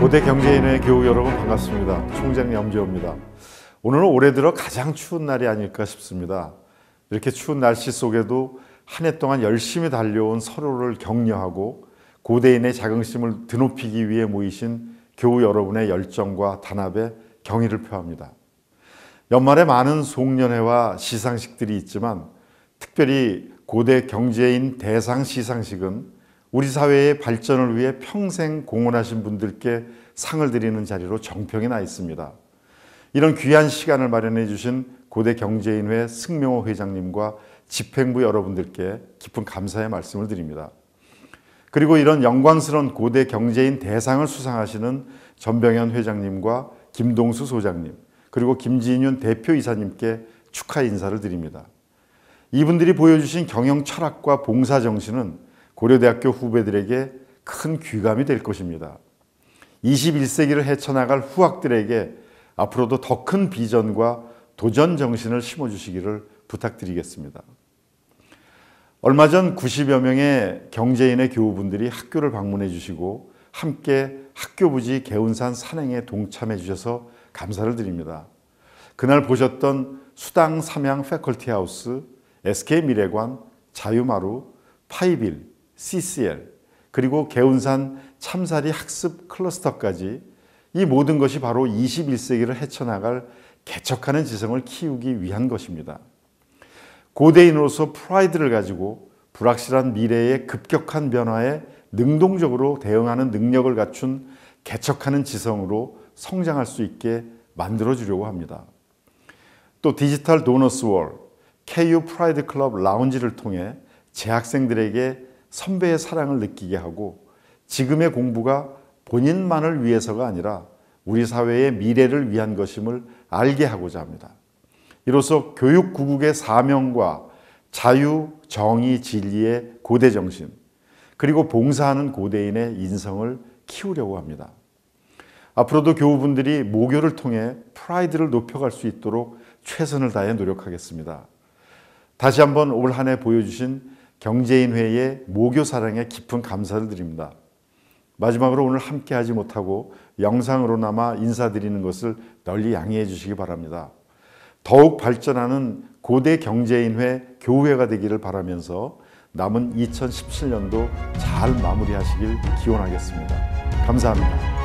고대 경제인의 교우 여러분 반갑습니다. 총장 염재호입니다. 오늘은 올해 들어 가장 추운 날이 아닐까 싶습니다. 이렇게 추운 날씨 속에도 한 해 동안 열심히 달려온 서로를 격려하고 고대인의 자긍심을 드높이기 위해 모이신 교우 여러분의 열정과 단합에 경의를 표합니다. 연말에 많은 송년회와 시상식들이 있지만 특별히 고대 경제인 대상 시상식은 우리 사회의 발전을 위해 평생 공헌하신 분들께 상을 드리는 자리로 정평이 나 있습니다. 이런 귀한 시간을 마련해 주신 고대 경제인회 승명호 회장님과 집행부 여러분들께 깊은 감사의 말씀을 드립니다. 그리고 이런 영광스러운 고대 경제인 대상을 수상하시는 전병현 회장님과 김동수 소장님 그리고 김진윤 대표이사님께 축하 인사를 드립니다. 이분들이 보여주신 경영 철학과 봉사 정신은 고려대학교 후배들에게 큰 귀감이 될 것입니다. 21세기를 헤쳐나갈 후학들에게 앞으로도 더 큰 비전과 도전 정신을 심어주시기를 부탁드리겠습니다. 얼마 전 90여 명의 경제인의 교우분들이 학교를 방문해 주시고 함께 학교부지 개운산 산행에 동참해 주셔서 감사를 드립니다. 그날 보셨던 수당 삼양 패컬티 하우스, SK 미래관, 자유마루, 파이빌, CCL 그리고 개운산 참사리 학습 클러스터까지 이 모든 것이 바로 21세기를 헤쳐나갈 개척하는 지성을 키우기 위한 것입니다. 고대인으로서 프라이드를 가지고 불확실한 미래의 급격한 변화에 능동적으로 대응하는 능력을 갖춘 개척하는 지성으로 성장할 수 있게 만들어 주려고 합니다. 또 디지털 도너스 월, KU 프라이드 클럽 라운지를 통해 재학생들에게 선배의 사랑을 느끼게 하고 지금의 공부가 본인만을 위해서가 아니라 우리 사회의 미래를 위한 것임을 알게 하고자 합니다. 이로써 교육구국의 사명과 자유, 정의, 진리의 고대 정신 그리고 봉사하는 고대인의 인성을 키우려고 합니다. 앞으로도 교우분들이 모교를 통해 프라이드를 높여갈 수 있도록 최선을 다해 노력하겠습니다. 다시 한번 올한해 보여주신 경제인회의 모교사랑에 깊은 감사를 드립니다. 마지막으로 오늘 함께 하지 못하고 영상으로나마 인사드리는 것을 널리 양해해 주시기 바랍니다. 더욱 발전하는 고대 경제인회 교회가 되기를 바라면서 남은 2017년도 잘 마무리하시길 기원하겠습니다. 감사합니다.